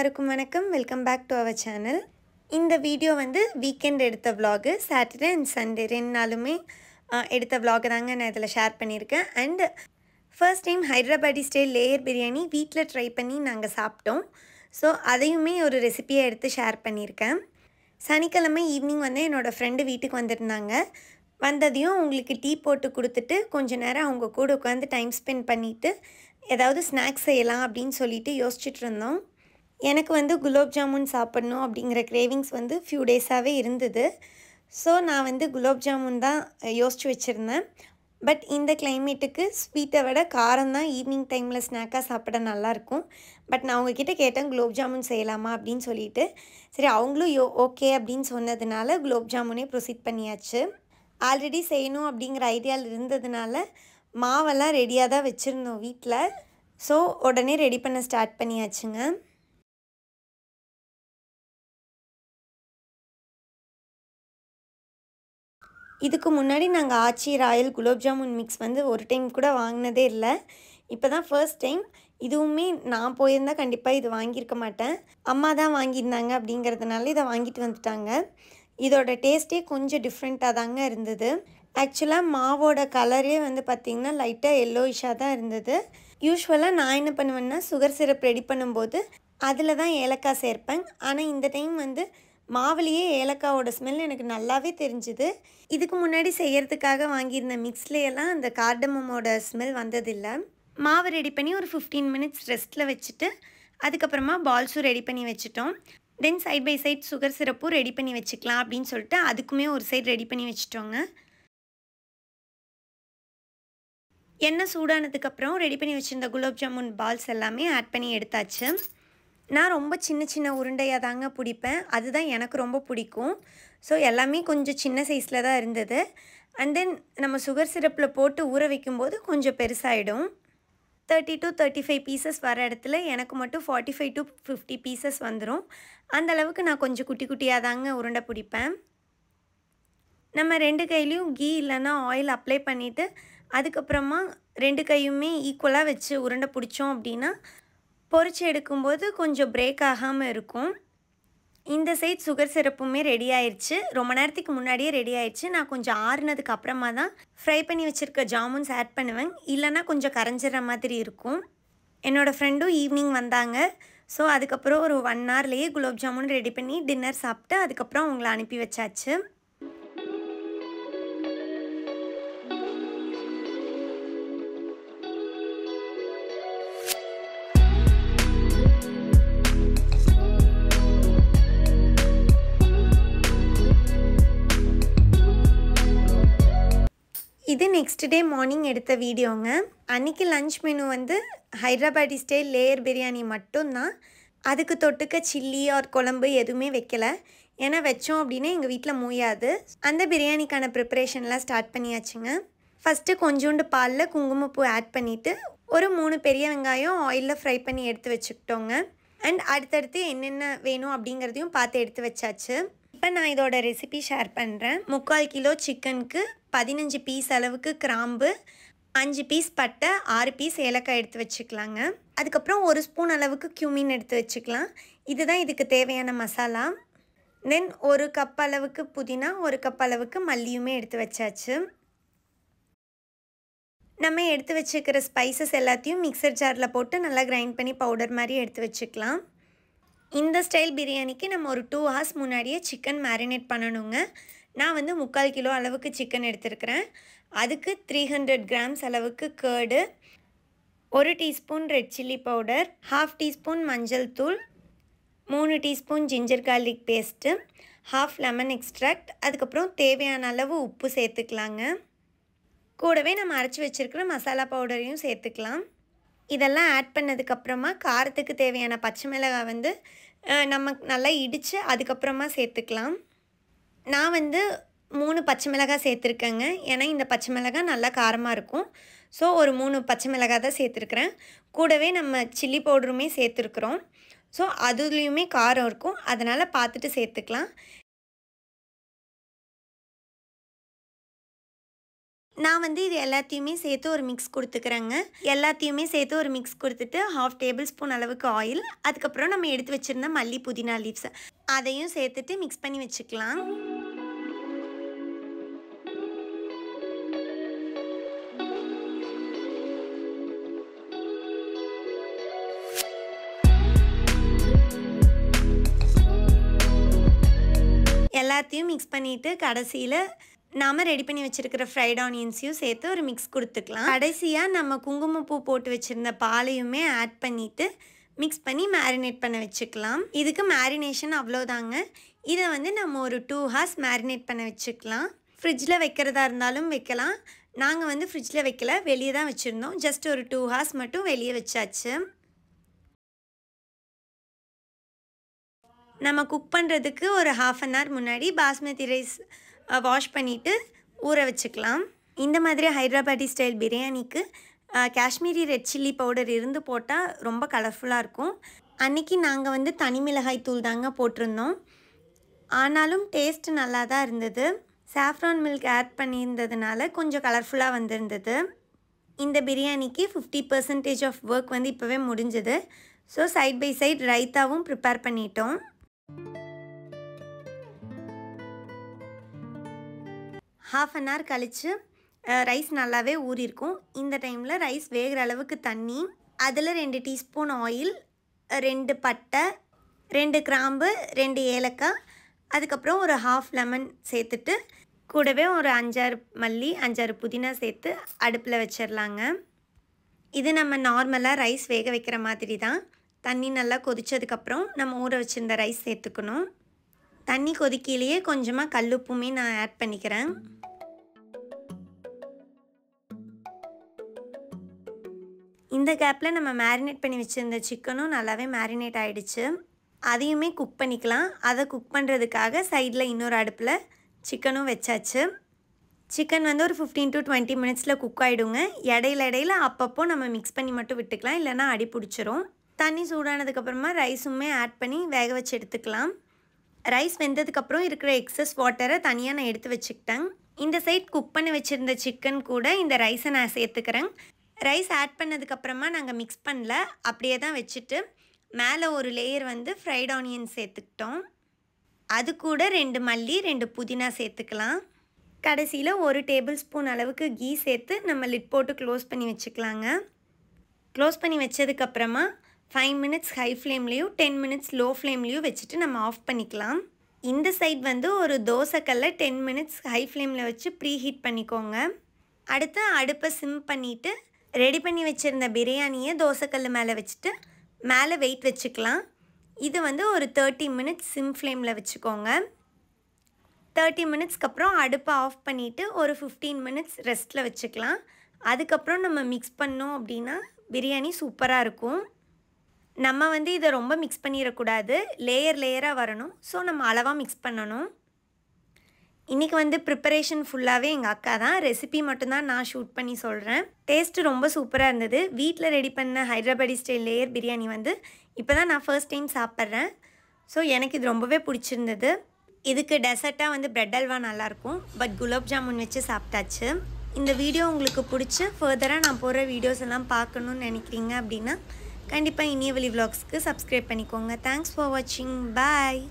எல்லாருக்கும் வணக்கம் welcome back to our channel இந்த வீடியோ வந்து வீக்கெண்ட் எடுத்த விலாகு சாட்டர்டே அண்ட் சண்டே ரெண்டு நாளுமே எடுத்த விலாகு தாங்க நான் இதில் ஷேர் பண்ணியிருக்கேன் and first time Hyderabadi style layer biryani வீட்டில் ட்ரை பண்ணி நாங்கள் சாப்பிட்டோம் ஸோ அதையுமே ஒரு ரெசிப்பியை எடுத்து ஷேர் பண்ணியிருக்கேன் சனிக்கிழமை ஈவினிங் வந்து என்னோடய ஃப்ரெண்டு வீட்டுக்கு வந்திருந்தாங்க வந்ததையும் உங்களுக்கு டீ போட்டு கொடுத்துட்டு கொஞ்சம் நேரம் அவங்க கூட உட்காந்து டைம் ஸ்பெண்ட் பண்ணிவிட்டு ஏதாவது ஸ்நாக்ஸ் செய்யலாம் அப்படின்னு சொல்லிட்டு யோசிச்சுட்டு இருந்தோம் எனக்கு வந்து குலோப் ஜாமுன் சாப்பிட்ணும் அப்படிங்கிற கிரேவிங்ஸ் வந்து ஃபியூ டேஸாகவே இருந்தது ஸோ நான் வந்து குலோப் ஜாமுன் தான் யோசிச்சு வச்சுருந்தேன் பட் இந்த கிளைமேட்டுக்கு ஸ்வீட்டை விட காரம் தான் ஈவினிங் டைமில் ஸ்நாக்காக சாப்பிட நல்லாயிருக்கும் பட் நான் அவங்கக்கிட்ட கேட்டேன் குலோப் ஜாமுன் செய்யலாமா அப்படின்னு சொல்லிட்டு சரி அவங்களும் யோ ஓகே அப்படின்னு சொன்னதுனால குலோப் ஜாமுனே ப்ரொசீட் பண்ணியாச்சு ஆல்ரெடி செய்யணும் அப்படிங்கிற ஐடியாவில் இருந்ததுனால மாவெல்லாம் ரெடியாக தான் வச்சுருந்தோம் வீட்டில் ஸோ உடனே ரெடி பண்ண ஸ்டார்ட் பண்ணியாச்சுங்க இதுக்கு முன்னாடி நாங்கள் ஆச்சி ராயல் குலோப் ஜாமுன் மிக்ஸ் வந்து ஒரு டைம் கூட வாங்கினதே இல்லை இப்போ தான் ஃபர்ஸ்ட் டைம் இதுவுமே நான் போயிருந்தால் கண்டிப்பாக இது வாங்கியிருக்க மாட்டேன் அம்மா தான் வாங்கியிருந்தாங்க அப்படிங்கிறதுனால இதை வாங்கிட்டு வந்துட்டாங்க இதோட டேஸ்ட்டே கொஞ்சம் டிஃப்ரெண்ட்டாக தாங்க இருந்தது ஆக்சுவலாக மாவோட கலரே வந்து பார்த்திங்கன்னா லைட்டாக எல்லோயிஷாக தான் இருந்தது யூஸ்வலாக நான் என்ன பண்ணுவேன்னா சுகர் சிரப் ரெடி பண்ணும்போது அதில் தான் ஏலக்காய் சேர்ப்பேன் ஆனால் இந்த டைம் வந்து மாவுலேயே ஏலக்காவோட ஸ்மெல் எனக்கு நல்லாவே தெரிஞ்சுது இதுக்கு முன்னாடி செய்கிறதுக்காக வாங்கியிருந்த மிக்ஸ்லேயெல்லாம் அந்த கார்டமோட ஸ்மெல் வந்ததில்லை மாவு ரெடி பண்ணி ஒரு ஃபிஃப்டீன் மினிட்ஸ் ரெஸ்ட்டில் வச்சுட்டு அதுக்கப்புறமா பால்ஸும் ரெடி பண்ணி வச்சுட்டோம் then side by side sugar சிரப்பும் ரெடி பண்ணி வச்சுக்கலாம் அப்படின்னு சொல்லிட்டு அதுக்குமே ஒரு சைடு ரெடி பண்ணி வச்சுட்டோங்க எண்ணெய் சூடானதுக்கப்புறம் ரெடி பண்ணி வச்சுருந்த குலோப் ஜாமுன் பால்ஸ் எல்லாமே ஆட் பண்ணி எடுத்தாச்சு நான் ரொம்ப சின்ன சின்ன உருண்டையாக தாங்க பிடிப்பேன் அதுதான் எனக்கு ரொம்ப பிடிக்கும் ஸோ எல்லாமே கொஞ்சம் சின்ன சைஸில் தான் இருந்தது அண்ட் தென் நம்ம சுகர் சிரப்பில் போட்டு ஊற வைக்கும்போது கொஞ்சம் பெருசாகிடும் thirty to thirty five pieces வர இடத்துல எனக்கு மட்டும் forty five to fifty pieces வந்துடும் அந்த அளவுக்கு நான் கொஞ்சம் குட்டி குட்டியாக தாங்க உருண்டை பிடிப்பேன் நம்ம ரெண்டு கையிலையும் கீ இல்லைன்னா ஆயில் அப்ளை பண்ணிவிட்டு அதுக்கப்புறமா ரெண்டு கையுமே ஈக்குவலாக வச்சு உருண்டை பிடிச்சோம் அப்படின்னா பொறிச்சு எடுக்கும்போது கொஞ்சம் பிரேக் ஆகாமல் இருக்கும் இந்த சைட் சுகர் சிரப்புமே ரெடி ஆயிடுச்சு ரொம்ப நேரத்துக்கு முன்னாடியே ரெடி ஆயிடுச்சு நான் கொஞ்சம் ஆறுனதுக்கு அப்புறமா தான் ஃப்ரை பண்ணி வச்சுருக்க ஜாமுன்ஸ் ஆட் பண்ணுவேன் இல்லைனா கொஞ்சம் கரைஞ்சிடுற மாதிரி இருக்கும் என்னோடய ஃப்ரெண்டும் ஈவினிங் வந்தாங்க ஸோ அதுக்கப்புறம் ஒரு ஒன் ஹவர்லேயே குலோப் ஜாமுன் ரெடி பண்ணி டின்னர் சாப்பிட்டு அதுக்கப்புறம் அவங்கள அனுப்பி வச்சாச்சு இது நெக்ஸ்ட் டே மார்னிங் எடுத்த வீடியோங்க அன்றைக்கி லஞ்ச் மெனு வந்து ஹைதராபாடி ஸ்டைல் லேயர் பிரியாணி மட்டும்தான் அதுக்கு தொட்டுக்க சில்லி ஆர் குழம்பு எதுவுமே வைக்கலை ஏன்னா வச்சோம் அப்படின்னா எங்கள் வீட்டில் மூயாது அந்த பிரியாணிக்கான ப்ரிப்பரேஷன்லாம் ஸ்டார்ட் பண்ணியாச்சுங்க ஃபஸ்ட்டு கொஞ்சோண்டு பாலில் குங்குமப்பூ ஆட் பண்ணிவிட்டு ஒரு மூணு பெரிய வெங்காயம் ஆயிலில் ஃப்ரை பண்ணி எடுத்து வச்சுக்கிட்டோங்க அண்ட் அடுத்தடுத்து என்னென்ன வேணும் அப்படிங்கிறதையும் பார்த்து எடுத்து வச்சாச்சு இப்போ நான் இதோட ரெசிபி ஷேர் பண்ணுறேன் முக்கால் கிலோ சிக்கனுக்கு பதினஞ்சு பீஸ் அளவுக்கு கிராம்பு அஞ்சு பீஸ் பட்டை ஆறு பீஸ் ஏலக்காய் எடுத்து வச்சுக்கலாங்க அதுக்கப்புறம் ஒரு ஸ்பூன் அளவுக்கு கியூமின் எடுத்து வச்சுக்கலாம் இதுதான் இதுக்கு தேவையான மசாலா தென் ஒரு கப் அளவுக்கு புதினா ஒரு கப் அளவுக்கு மல்லியுமே எடுத்து வச்சாச்சு நம்ம எடுத்து வச்சுக்கிற ஸ்பைசஸ் எல்லாத்தையும் மிக்சர் ஜாரில் போட்டு நல்லா கிரைண்ட் பண்ணி பவுடர் மாதிரி எடுத்து வச்சுக்கலாம் இந்த ஸ்டைல் பிரியாணிக்கு நம்ம ஒரு டூ ஹார்ஸ் முன்னாடியே சிக்கன் மேரினேட் பண்ணணுங்க நான் வந்து முக்கால் கிலோ அளவுக்கு சிக்கன் எடுத்துருக்குறேன் அதுக்கு த்ரீ ஹண்ட்ரட் கிராம்ஸ் அளவுக்கு கேர்டு ஒரு teaspoon red chilli powder half teaspoon மஞ்சள் தூள் மூணு teaspoon ginger garlic paste half lemon extract அதுக்கப்புறம் தேவையான அளவு உப்பு சேர்த்துக்கலாங்க கூடவே நம்ம அரைச்சி வச்சுருக்கிற மசாலா பவுடரையும் சேர்த்துக்கலாம் இதெல்லாம் ஆட் பண்ணதுக்கப்புறமா காரத்துக்கு தேவையான பச்சை மிளகாய் வந்து நம்ம நல்லா இடித்து அதுக்கப்புறமா சேர்த்துக்கலாம் நான் வந்து மூணு பச்சை மிளகாய் சேர்த்துருக்கேங்க ஏன்னா இந்த பச்சை மிளகாய் நல்லா காரமாக இருக்கும் ஸோ ஒரு மூணு பச்சை மிளகாய் தான் சேர்த்துருக்குறேன் கூடவே நம்ம சில்லி பவுடருமே சேர்த்துருக்குறோம் ஸோ அதுலேயுமே காரம் இருக்கும் அதனால் பார்த்துட்டு சேர்த்துக்கலாம் நான் வந்து இது எல்லாத்தையுமே சேர்த்து ஒரு மிக்ஸ் கொடுத்துக்கிறேங்க எல்லாத்தையுமே சேர்த்து ஒரு மிக்ஸ் கொடுத்துட்டு ஹாஃப் டேபிள் ஸ்பூன் அளவுக்கு ஆயில் அதுக்கப்புறம் நம்ம எடுத்து வச்சுருந்த மல்லி புதினா லீவ்ஸ் அதையும் சேர்த்துட்டு மிக்ஸ் பண்ணி வச்சுக்கலாம் எல்லாத்தையும் மிக்ஸ் பண்ணிவிட்டு கடைசியில் நாம் ரெடி பண்ணி வச்சுருக்கிற ஃப்ரைட் ஆனியன்ஸையும் சேர்த்து ஒரு மிக்ஸ் கொடுத்துக்கலாம் கடைசியாக நம்ம குங்குமப்பூ போட்டு வச்சுருந்த பாலையுமே ஆட் பண்ணிவிட்டு மிக்ஸ் பண்ணி மேரினேட் பண்ண வச்சுக்கலாம் இதுக்கு மேரினேஷன் அவ்வளோதாங்க இதை வந்து நம்ம ஒரு டூ ஹார்ஸ் மேரினேட் பண்ண வச்சுக்கலாம் ஃப்ரிட்ஜில் வைக்கிறதா இருந்தாலும் வைக்கலாம் நாங்கள் வந்து ஃப்ரிட்ஜில் வைக்கல வெளியே தான் வச்சுருந்தோம் ஜஸ்ட் ஒரு டூ ஹார்ஸ் மட்டும் வெளியே வச்சாச்சு நம்ம குக் பண்ணுறதுக்கு ஒரு ஹாஃப் அன் ஹவர் முன்னாடி பாஸ்மதி ரைஸ் வாஷ் பண்ணிவிட்டு ஊற வச்சுக்கலாம் இந்த மாதிரி ஹைதராபாதி ஸ்டைல் பிரியாணிக்கு காஷ்மீரி ரெட் சில்லி பவுடர் இருந்து போட்டால் ரொம்ப கலர்ஃபுல்லாக இருக்கும் அன்றைக்கி நாங்கள் வந்து தனி மிளகாய் தூள் தாங்க போட்டிருந்தோம் ஆனாலும் டேஸ்ட் நல்லா தான் இருந்தது சாஃப்ரான் மில்க் ஆட் பண்ணியிருந்ததுனால கொஞ்சம் கலர்ஃபுல்லாக வந்திருந்தது இந்த பிரியாணிக்கு ஃபிஃப்டி பர்சன்டேஜ் ஆஃப் ஒர்க் வந்து இப்போவே முடிஞ்சது ஸோ சைட் பை சைட் ரைத்தாவும் ப்ரிப்பேர் பண்ணிட்டோம் ஹாஃப் அன் ஹவர் கழித்து ரைஸ் நல்லாவே ஊறியிருக்கும் இந்த டைமில் ரைஸ் வேகிற அளவுக்கு தண்ணி அதில் ரெண்டு டீஸ்பூன் ஆயில் ரெண்டு பட்டை ரெண்டு கிராம்பு ரெண்டு ஏலக்காய் அதுக்கப்புறம் ஒரு ஹாஃப் லெமன் சேர்த்துட்டு கூடவே ஒரு அஞ்சாறு மல்லி அஞ்சாறு புதினா சேர்த்து அடுப்பில் வச்சிடலாங்க இது நம்ம நார்மலாக ரைஸ் வேக வைக்கிற மாதிரி தான் தண்ணி நல்லா கொதித்ததுக்கப்புறம் நம்ம ஊற வச்சுருந்த ரைஸ் சேர்த்துக்கணும் தண்ணி கொதிக்கிலேயே கொஞ்சமாக கல்லுப்புமே நான் ஆட் பண்ணிக்கிறேன் இந்த கேப்பில் நம்ம மேரினேட் பண்ணி வச்சுருந்த சிக்கனும் நல்லாவே மேரினேட் ஆகிடுச்சு அதையுமே குக் பண்ணிக்கலாம் அதை குக் பண்ணுறதுக்காக சைடில் இன்னொரு அடுப்பில் சிக்கனும் வச்சாச்சு சிக்கன் வந்து ஒரு ஃபிஃப்டீன் டு டுவெண்ட்டி மினிட்ஸில் குக் ஆகிடுங்க இடையில இடையில அப்பப்போ நம்ம மிக்ஸ் பண்ணி மட்டும் விட்டுக்கலாம் இல்லைனா அடி பிடிச்சிரும் தண்ணி சூடானதுக்கப்புறமா ரைஸுமே ஆட் பண்ணி வேக வச்சு எடுத்துக்கலாம் ரைஸ் வெந்ததுக்கப்புறம் இருக்கிற எக்ஸஸ் வாட்டரை தனியாக நான் எடுத்து வச்சுக்கிட்டேன் இந்த சைட் குக் பண்ணி வச்சுருந்த சிக்கன் கூட இந்த ரைஸை நான் சேர்த்துக்கிறேன் ரைஸ் ஆட் பண்ணதுக்கப்புறமா நாங்கள் மிக்ஸ் பண்ணல அப்படியே தான் வச்சுட்டு மேலே ஒரு லேயர் வந்து ஃப்ரைட் ஆனியன் சேர்த்துக்கிட்டோம் அது கூட ரெண்டு மல்லி ரெண்டு புதினா சேர்த்துக்கலாம் கடைசியில் ஒரு டேபிள் ஸ்பூன் அளவுக்கு கீ சேர்த்து நம்ம லிட் போட்டு க்ளோஸ் பண்ணி வச்சுக்கலாங்க க்ளோஸ் பண்ணி வச்சதுக்கப்புறமா ஃபைவ் மினிட்ஸ் ஹை ஃப்ளேம்லேயும் டென் மினிட்ஸ் லோ ஃப்ளேம்லேயும் வச்சுட்டு நம்ம ஆஃப் பண்ணிக்கலாம் இந்த சைட் வந்து ஒரு தோசைக்கல்ல டென் மினிட்ஸ் ஹை ஃப்ளேமில் வச்சு ப்ரீ ஹீட் பண்ணிக்கோங்க அடுத்து அடுப்பை சிம் பண்ணிவிட்டு ரெடி பண்ணி வச்சுருந்த பிரியாணியை தோசைக்கல் மேலே வச்சுட்டு மேலே வெயிட் வச்சுக்கலாம் இது வந்து ஒரு தேர்ட்டி மினிட்ஸ் சிம் ஃப்ளேமில் வச்சுக்கோங்க தேர்ட்டி மினிட்ஸ்க்கு அப்புறம் அடுப்பை ஆஃப் பண்ணிவிட்டு ஒரு ஃபிஃப்டீன் மினிட்ஸ் ரெஸ்ட்டில் வச்சுக்கலாம் அதுக்கப்புறம் நம்ம மிக்ஸ் பண்ணோம் அப்படின்னா பிரியாணி சூப்பராக இருக்கும் நம்ம வந்து இதை ரொம்ப மிக்ஸ் பண்ணிடக்கூடாது லேயர் லேயராக வரணும் ஸோ நம்ம அளவாக மிக்ஸ் பண்ணணும் இன்றைக்கி வந்து ப்ரிப்பரேஷன் ஃபுல்லாகவே எங்கள் அக்கா தான் ரெசிபி மட்டும்தான் நான் ஷூட் பண்ணி சொல்கிறேன் டேஸ்ட்டு ரொம்ப சூப்பராக இருந்தது வீட்டில் ரெடி பண்ண ஹைதராபாடி ஸ்டைல் லேயர் பிரியாணி வந்து இப்போ தான் நான் ஃபர்ஸ்ட் டைம் சாப்பிட்றேன் ஸோ எனக்கு இது ரொம்பவே பிடிச்சிருந்தது இதுக்கு டெசர்ட்டாக வந்து பிரெட் அல்வா நல்லாயிருக்கும் பட் குலாப் ஜாமுன் வச்சு சாப்பிட்டாச்சு இந்த வீடியோ உங்களுக்கு பிடிச்சி ஃபர்தராக நான் போகிற வீடியோஸ் எல்லாம் பார்க்கணுன்னு நினைக்கிறீங்க அப்படின்னா கண்டிப்பாக இனிய வெளி விலாக்ஸ்க்கு சப்ஸ்கிரைப் பண்ணிக்கோங்க தேங்க்ஸ் ஃபார் வாட்சிங் பாய்